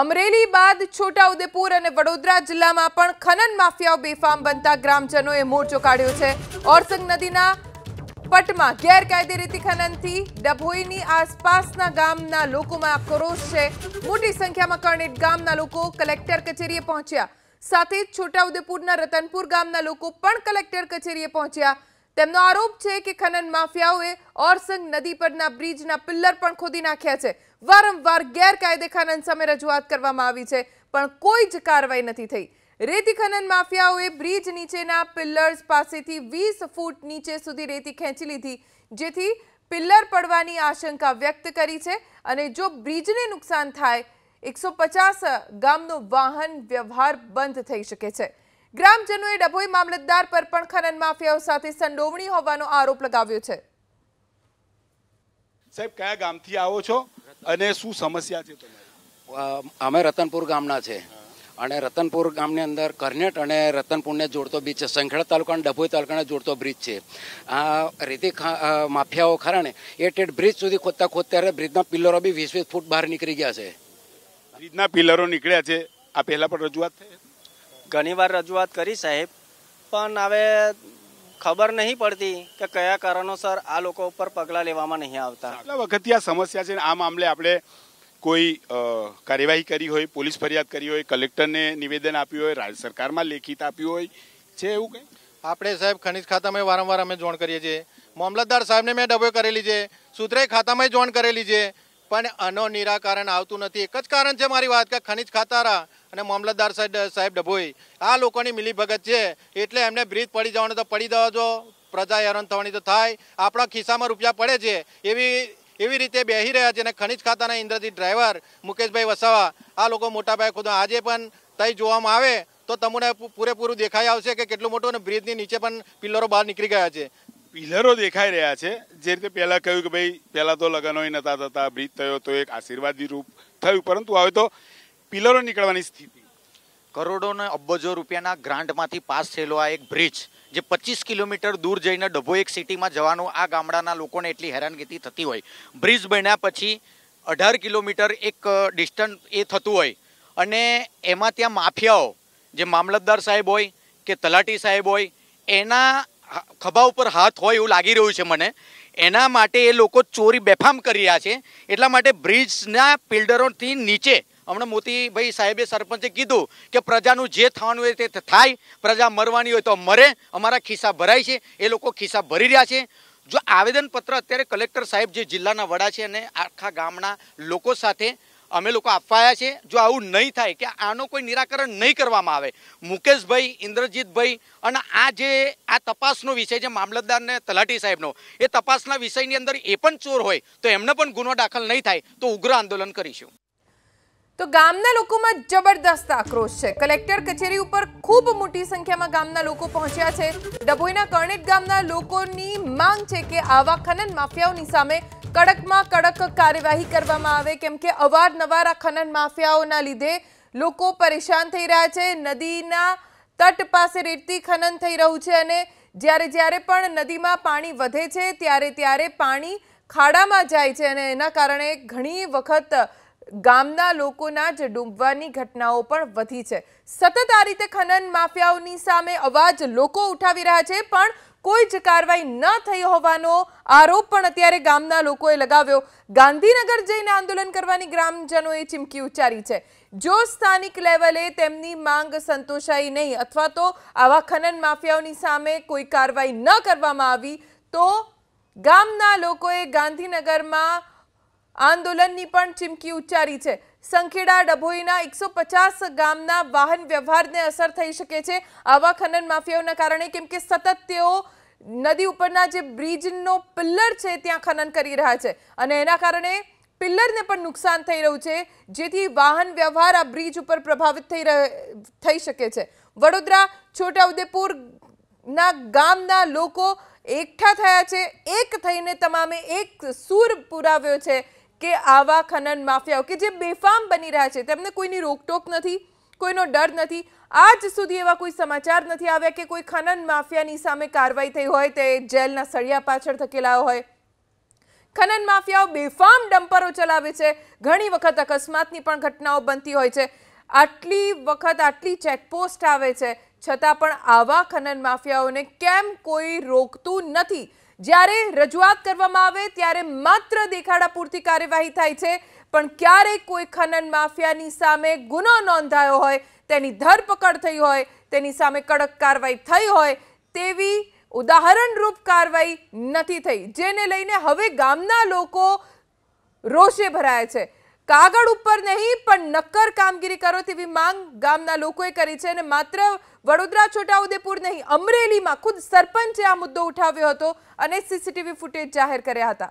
અમરેલી બાદ છોટા ઉદેપુર અને વડોદરા જિલ્લામાં પણ ખનન માફિયાઓ બેફામ બનતા ગ્રામજનોએ મોરચો કાઢ્યો છે ઓરસંગ નદીના પટમાં ગેરકાયદેસરથી ખનનથી ડભોઈની આસપાસના ગામના લોકોમાં ક્રોસ છે મોટી સંખ્યામાં કરણિત ગામના લોકો કલેક્ટર કચેરીએ પહોંચ્યા સાથે છોટા ઉદેપુરના રતનપુર ગામના લોકો પણ કલેક્ટર કચેરીએ પહોંચ્યા તેમનો આરોપ છે કે ખનન માફિયાઓએ ઓરસંગ નદી પરના બ્રિજના પિલર પણ ખોદી નાખ્યા છે વારંવાર ગેરકાયદે ખનન સામે રજૂઆત કરવામાં આવી છે પણ કોઈ જ કારવાઈ નથી થઈ રેતી ખનન માફિયાઓએ બ્રિજ નીચેના પિલ્લર્સ પાસેથી વીસ ફૂટ નીચે સુધી રેતી ખેંચી લીધી જેથી પિલ્લર પડવાની આશંકા વ્યક્ત કરી છે અને જો બ્રિજને નુકસાન થાય એકસો પચાસ ગામનો વાહન વ્યવહાર બંધ થઈ શકે છે ગ્રામજનોએ ડભોઈ મામલતદાર પર પણ ખનન માફિયાઓ સાથે સંડોવણી હોવાનો આરોપ લગાવ્યો છે સાહેબ કયા ગામથી આવો છો અને શું સમસ્યા છે અમે રતનપુર ગામના છે અને રતનપુર ગામની અંદર કર્નેટ અને રતનપુરને જોડતો બ્રિજ છે સંખેડા તાલુકા અને ડભોઈ તાલુકાને જોડતો બ્રિજ છે આ રેતી માફિયાઓ ખરા ને એ ટેટ બ્રિજ સુધી ખોદતા ખોદતા બ્રિજના પિલ્લરો બી વીસ વીસ ફૂટ બહાર નીકળી ગયા છે બ્રિજના પિલ્લરો નીકળ્યા છે આ પહેલાં પણ રજૂઆત થઈ ઘણી વાર રજૂઆત કરી સાહેબ પણ હવે ખબર નહીં પડતી કે કયા કારણોસર આ લોકો ઉપર પગલાં લેવામાં નહીં આવતા આટલા વખતથી આ સમસ્યા છે આ મામલે આપણે કોઈ કાર્યવાહી કરી હોય પોલીસ ફરિયાદ કરી હોય કલેક્ટરને નિવેદન આપ્યું હોય રાજ્ય સરકારમાં લેખિત આપ્યું હોય છે એવું કંઈ આપણે સાહેબ ખનિજ ખાતામાં વારંવાર અમે જોણ કરીએ છીએ મામલતદાર સાહેબને મેં ડબો કરેલી છે સૂત્રે ખાતામાં જોણ કરેલી છે પણ આનો નિરાકરણ આવતું નથી એક જ કારણ છે મારી વાત કે ખનિજ ખાતારા અને મામલતદાર સાહેબ ડભોઈ આ લોકોની મિલીભગત છે એટલે એમને બ્રિજ પડી જવાનું તો પડી દેવા જો પ્રજા હેરાન થવાની તો થાય આપણા ખિસ્સામાં રૂપિયા પડે છે એવી એવી રીતે બેસી રહ્યા છે અને ખનિજ ખાતાના ઇન્દ્રજીત ડ્રાઈવર મુકેશભાઈ વસાવા આ લોકો મોટાભાઈ ખુદ આજે પણ તઈ જોવામાં આવે તો તમને પૂરેપૂરું દેખાઈ આવશે કે કેટલું મોટું અને બ્રિજની નીચે પણ પિલ્લરો બહાર નીકળી ગયા છે પિલરો દેખાઈ રહ્યા છે જે રીતે પહેલાં કહ્યું કે ભાઈ પહેલાં તો લગ્નો નહોતા થતા બ્રિજ થયો તો એક આશીર્વાદી રૂપ થયું પરંતુ હવે તો પિલરો નીકળવાની સ્થિતિ કરોડો ને અબજો રૂપિયાના ગ્રાન્ટમાંથી પાસ થયેલો આ એક બ્રિજ જે પચીસ કિલોમીટર દૂર જઈને ડભો એક સિટીમાં જવાનું આ ગામડાના લોકોને એટલી હેરાનગીતી થતી હોય બ્રિજ બન્યા પછી અઢાર કિલોમીટર એક ડિસ્ટન્સ એ થતું હોય અને એમાં ત્યાં માફિયાઓ જે મામલતદાર સાહેબ હોય કે તલાટી સાહેબ હોય એના ખભા ઉપર હાથ હોય એવું લાગી રહ્યું છે મને એના માટે એ લોકો ચોરી બેફામ કરી રહ્યા છે એટલા માટે બ્રિજના બિલ્ડરોથી નીચે હમણાં મોતીભાઈ સાહેબે સરપંચે કીધું કે પ્રજાનું જે થવાનું હોય તે થાય પ્રજા મરવાની હોય તો મરે અમારા ખિસ્સા ભરાય છે એ લોકો ખિસ્સા ભરી રહ્યા છે જો આવેદનપત્ર અત્યારે કલેક્ટર સાહેબ જે જિલ્લાના વડા છે અને આખા ગામના લોકો સાથે અમે લોકો આપવાયા છીએ જો આવું નહીં થાય કે આનો કોઈ નિરાકરણ નહીં કરવામાં આવે મુકેશભાઈ ઇન્દ્રજીતભાઈ અને આ જે આ તપાસનો વિષય જે મામલતદારને તલાટી સાહેબનો એ તપાસના વિષયની અંદર એ પણ ચોર હોય તો એમને પણ ગુનો દાખલ નહીં થાય તો ઉગ્ર આંદોલન કરીશું તો ગામના લોકોમાં જબરદસ્ત આક્રોશ છે કલેક્ટર કચેરી ઉપર ખૂબ મોટી સંખ્યામાં ગામના લોકો પહોંચ્યા છે ડભોઈના કર્ણેટ ગામના લોકોની માંગ છે કે આવા ખનન માફિયાઓની સામે કડકમાં કડક કાર્યવાહી કરવામાં આવે કેમ કે અવારનવાર આ ખનન માફિયાઓના લીધે લોકો પરેશાન થઈ રહ્યા છે નદીના તટ પાસે રેતી ખનન થઈ રહ્યું છે અને જ્યારે જ્યારે પણ નદીમાં પાણી વધે છે ત્યારે ત્યારે પાણી ખાડામાં જાય છે અને એના કારણે ઘણી વખત ગામના લોકોના જ ડૂબવાની ઘટનાઓ પણ વધી છે સતત આ રીતે ખનન માફિયાઓની સામે અવાજ લોકો ઉઠાવી રહ્યા છે પણ કોઈ જ કારવાઈ ન થઈ હોવાનો આરોપ પણ અત્યારે ગામના લોકોએ લગાવ્યો ગાંધીનગર જઈને આંદોલન કરવાની ગ્રામજનોએ ચીમકી ઉચ્ચારી છે જો સ્થાનિક લેવલે તેમની માંગ સંતોષાઈ નહીં અથવા તો આવા ખનન માફિયાઓની સામે કોઈ કારવાઈ ન કરવામાં આવી તો ગામના લોકોએ ગાંધીનગરમાં આંદોલનની પણ ચીમકી ઉચ્ચારી છે સંખેડા ડભોઈના એકસો પચાસ ગામના વાહન વ્યવહારને અસર થઈ શકે છે આવા ખનન માફિયાઓના કારણે કેમ કે સતત તેઓ નદી ઉપરના જે બ્રિજનો પિલ્લર છે ત્યાં ખનન કરી રહ્યા છે અને એના કારણે પિલ્લરને પણ નુકસાન થઈ રહ્યું છે જેથી વાહન વ્યવહાર આ બ્રિજ ઉપર પ્રભાવિત થઈ થઈ શકે છે વડોદરા છોટાઉદેપુરના ગામના લોકો એકઠા થયા છે એક થઈને તમામે એક સૂર પુરાવ્યો છે કે આવા ખનન માફિયાઓ કે જે બેફામ બની રહ્યા છે તેમને કોઈની રોકટોક નથી કોઈનો ડર નથી આજ સુધી એવા કોઈ સમાચાર નથી આવ્યા કે કોઈ ખનન માફિયાની સામે કારવાઈ થઈ હોય તે જેલના સળિયા પાછળ ધકેલાયો હોય ખનન માફિયાઓ બેફામ ડમ્પરો ચલાવે છે ઘણી વખત અકસ્માતની પણ ઘટનાઓ બનતી હોય છે આટલી વખત આટલી ચેકપોસ્ટ આવે છે છતાં પણ આવા ખનન માફિયાઓને કેમ કોઈ રોકતું નથી જ્યારે રજૂઆત કરવામાં આવે ત્યારે માત્ર દેખાડા પૂરતી કાર્યવાહી થાય છે પણ ક્યારેક કોઈ ખનન માફિયાની સામે ગુનો નોંધાયો હોય તેની ધરપકડ થઈ હોય તેની સામે કડક કાર્યવાહી થઈ હોય તેવી ઉદાહરણરૂપ કાર્યવાહી નથી થઈ જેને લઈને હવે ગામના લોકો રોષે ભરાયા છે કાગળ ઉપર નહીં પણ નક્કર કામગીરી કરો તેવી માંગ ગામના લોકોએ કરી છે અને માત્ર વડોદરા છોટાઉદેપુર નહીં અમરેલીમાં ખુદ સરપંચે આ મુદ્દો ઉઠાવ્યો હતો અને સીસીટીવી ફૂટેજ જાહેર કર્યા હતા